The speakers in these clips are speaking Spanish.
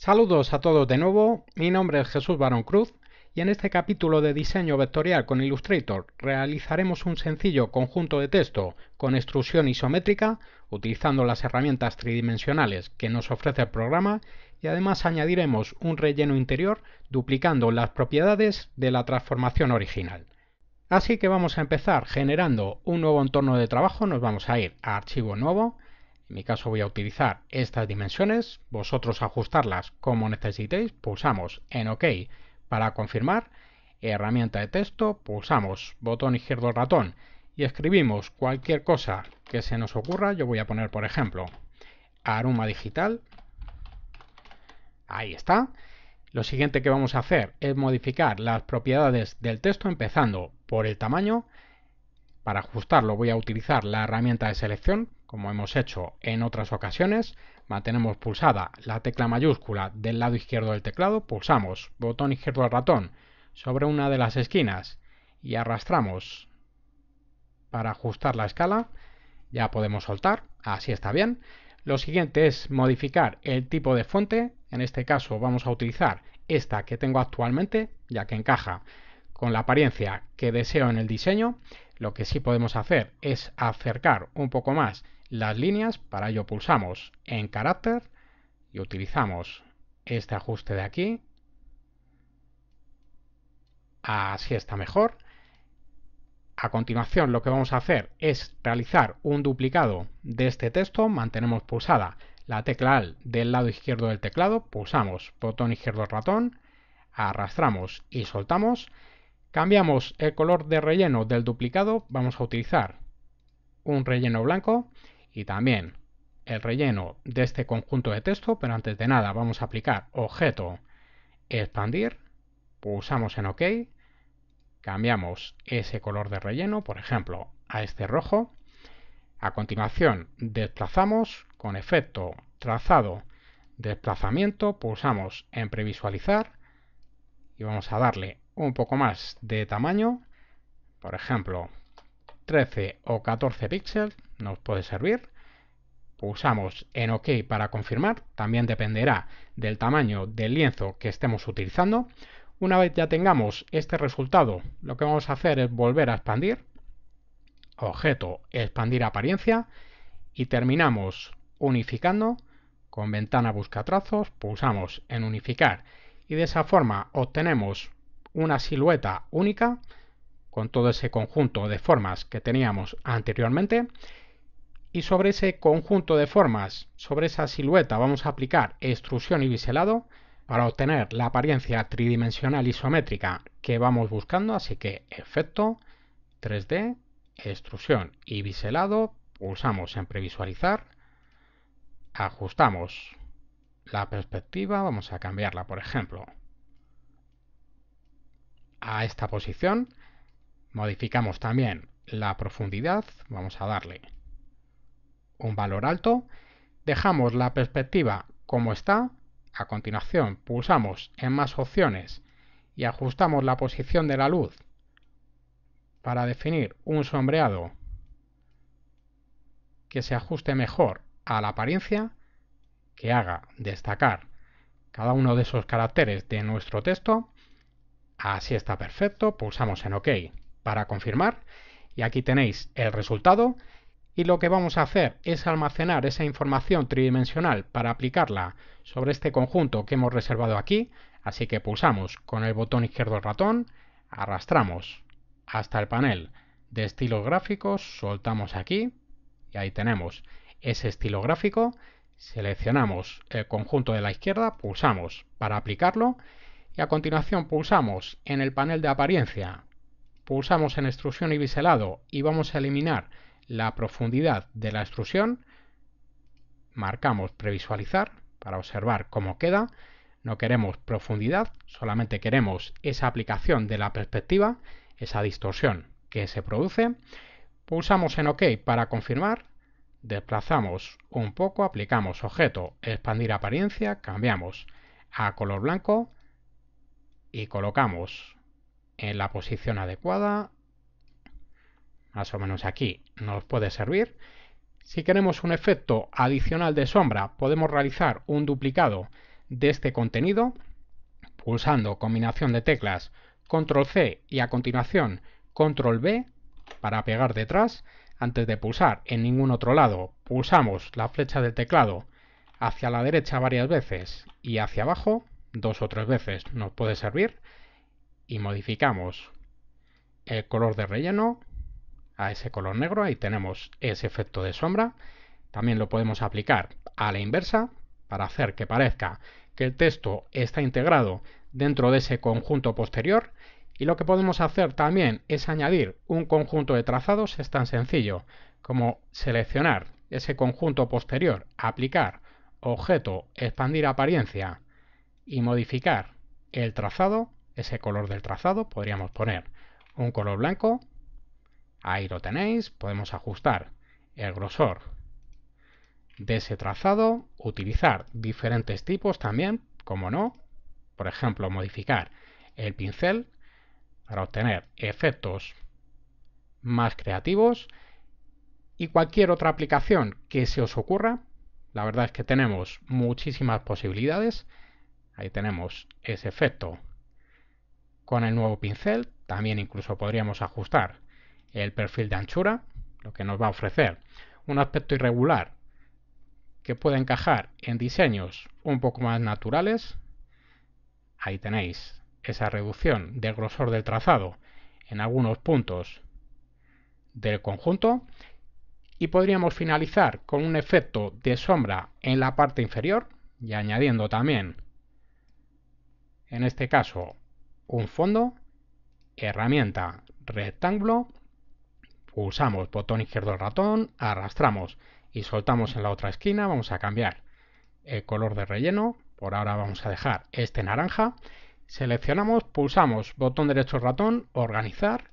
Saludos a todos de nuevo, mi nombre es Jesús Barón Cruz y en este capítulo de diseño vectorial con Illustrator realizaremos un sencillo conjunto de texto con extrusión isométrica utilizando las herramientas tridimensionales que nos ofrece el programa y además añadiremos un relleno interior duplicando las propiedades de la transformación original. Así que vamos a empezar generando un nuevo entorno de trabajo, nos vamos a ir a Archivo Nuevo, en mi caso voy a utilizar estas dimensiones, vosotros ajustarlas como necesitéis, pulsamos en OK para confirmar, herramienta de texto, pulsamos botón izquierdo del ratón y escribimos cualquier cosa que se nos ocurra, yo voy a poner por ejemplo aroma digital, ahí está. Lo siguiente que vamos a hacer es modificar las propiedades del texto empezando por el tamaño. Para ajustarlo voy a utilizar la herramienta de selección, como hemos hecho en otras ocasiones, mantenemos pulsada la tecla mayúscula del lado izquierdo del teclado, pulsamos botón izquierdo del ratón sobre una de las esquinas y arrastramos para ajustar la escala, ya podemos soltar, así está bien. Lo siguiente es modificar el tipo de fuente, en este caso vamos a utilizar esta que tengo actualmente, ya que encaja con la apariencia que deseo en el diseño. Lo que sí podemos hacer es acercar un poco más las líneas, para ello pulsamos en carácter y utilizamos este ajuste de aquí. Así está mejor. A continuación lo que vamos a hacer es realizar un duplicado de este texto, mantenemos pulsada la tecla AL del lado izquierdo del teclado, pulsamos botón izquierdo ratón, arrastramos y soltamos, cambiamos el color de relleno del duplicado, vamos a utilizar un relleno blanco y también el relleno de este conjunto de texto, pero antes de nada vamos a aplicar objeto expandir, pulsamos en OK, cambiamos ese color de relleno, por ejemplo, a este rojo, a continuación desplazamos con efecto trazado desplazamiento, pulsamos en previsualizar y vamos a darle un poco más de tamaño, por ejemplo, 13 o 14 píxeles, nos puede servir. Pulsamos en OK para confirmar, también dependerá del tamaño del lienzo que estemos utilizando. Una vez ya tengamos este resultado, lo que vamos a hacer es volver a expandir, objeto, expandir apariencia y terminamos unificando con ventana busca trazos, pulsamos en unificar y de esa forma obtenemos una silueta única con todo ese conjunto de formas que teníamos anteriormente. Y sobre ese conjunto de formas, sobre esa silueta, vamos a aplicar extrusión y biselado para obtener la apariencia tridimensional isométrica que vamos buscando. Así que efecto 3D, extrusión y biselado, pulsamos en previsualizar, ajustamos la perspectiva, vamos a cambiarla por ejemplo a esta posición Modificamos también la profundidad, vamos a darle un valor alto, dejamos la perspectiva como está, a continuación pulsamos en más opciones y ajustamos la posición de la luz para definir un sombreado que se ajuste mejor a la apariencia, que haga destacar cada uno de esos caracteres de nuestro texto. Así está perfecto, pulsamos en OK para confirmar y aquí tenéis el resultado y lo que vamos a hacer es almacenar esa información tridimensional para aplicarla sobre este conjunto que hemos reservado aquí, así que pulsamos con el botón izquierdo del ratón, arrastramos hasta el panel de estilos gráficos, soltamos aquí y ahí tenemos ese estilo gráfico, seleccionamos el conjunto de la izquierda, pulsamos para aplicarlo y a continuación pulsamos en el panel de apariencia pulsamos en extrusión y biselado y vamos a eliminar la profundidad de la extrusión, marcamos previsualizar para observar cómo queda, no queremos profundidad, solamente queremos esa aplicación de la perspectiva, esa distorsión que se produce, pulsamos en OK para confirmar, desplazamos un poco, aplicamos objeto, expandir apariencia, cambiamos a color blanco y colocamos en la posición adecuada. Más o menos aquí nos puede servir. Si queremos un efecto adicional de sombra, podemos realizar un duplicado de este contenido pulsando combinación de teclas control C y a continuación control B para pegar detrás. Antes de pulsar en ningún otro lado, pulsamos la flecha del teclado hacia la derecha varias veces y hacia abajo, dos o tres veces nos puede servir y modificamos el color de relleno a ese color negro, ahí tenemos ese efecto de sombra. También lo podemos aplicar a la inversa para hacer que parezca que el texto está integrado dentro de ese conjunto posterior. Y lo que podemos hacer también es añadir un conjunto de trazados, es tan sencillo como seleccionar ese conjunto posterior, aplicar objeto, expandir apariencia y modificar el trazado ese color del trazado, podríamos poner un color blanco, ahí lo tenéis, podemos ajustar el grosor de ese trazado, utilizar diferentes tipos también, como no, por ejemplo, modificar el pincel para obtener efectos más creativos y cualquier otra aplicación que se os ocurra. La verdad es que tenemos muchísimas posibilidades. Ahí tenemos ese efecto con el nuevo pincel también incluso podríamos ajustar el perfil de anchura, lo que nos va a ofrecer un aspecto irregular que puede encajar en diseños un poco más naturales. Ahí tenéis esa reducción del grosor del trazado en algunos puntos del conjunto y podríamos finalizar con un efecto de sombra en la parte inferior y añadiendo también en este caso un fondo, herramienta, rectángulo, pulsamos botón izquierdo del ratón, arrastramos y soltamos en la otra esquina, vamos a cambiar el color de relleno, por ahora vamos a dejar este naranja, seleccionamos, pulsamos botón derecho ratón, organizar,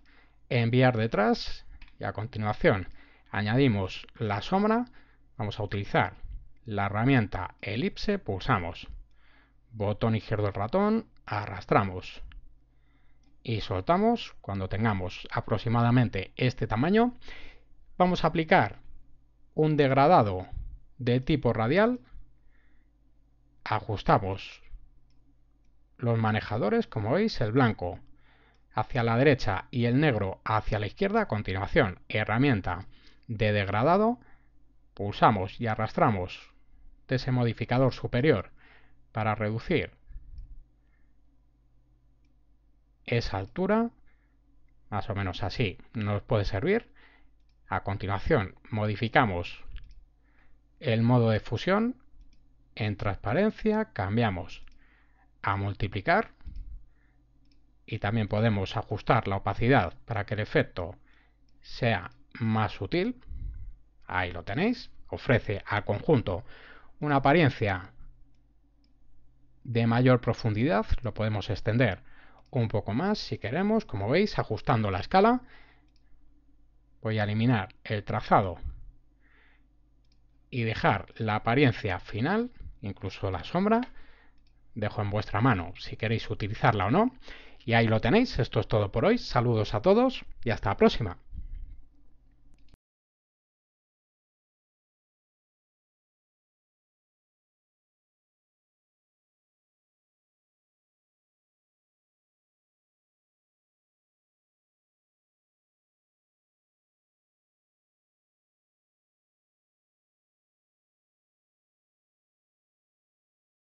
enviar detrás y a continuación añadimos la sombra, vamos a utilizar la herramienta elipse, pulsamos botón izquierdo del ratón, arrastramos y soltamos cuando tengamos aproximadamente este tamaño. Vamos a aplicar un degradado de tipo radial. Ajustamos los manejadores, como veis, el blanco hacia la derecha y el negro hacia la izquierda. A continuación, herramienta de degradado. Pulsamos y arrastramos de ese modificador superior para reducir esa altura, más o menos así, nos puede servir. A continuación, modificamos el modo de fusión. En transparencia cambiamos a multiplicar y también podemos ajustar la opacidad para que el efecto sea más sutil. Ahí lo tenéis. Ofrece al conjunto una apariencia de mayor profundidad. Lo podemos extender un poco más si queremos, como veis, ajustando la escala. Voy a eliminar el trazado y dejar la apariencia final, incluso la sombra. Dejo en vuestra mano si queréis utilizarla o no. Y ahí lo tenéis, esto es todo por hoy. Saludos a todos y hasta la próxima.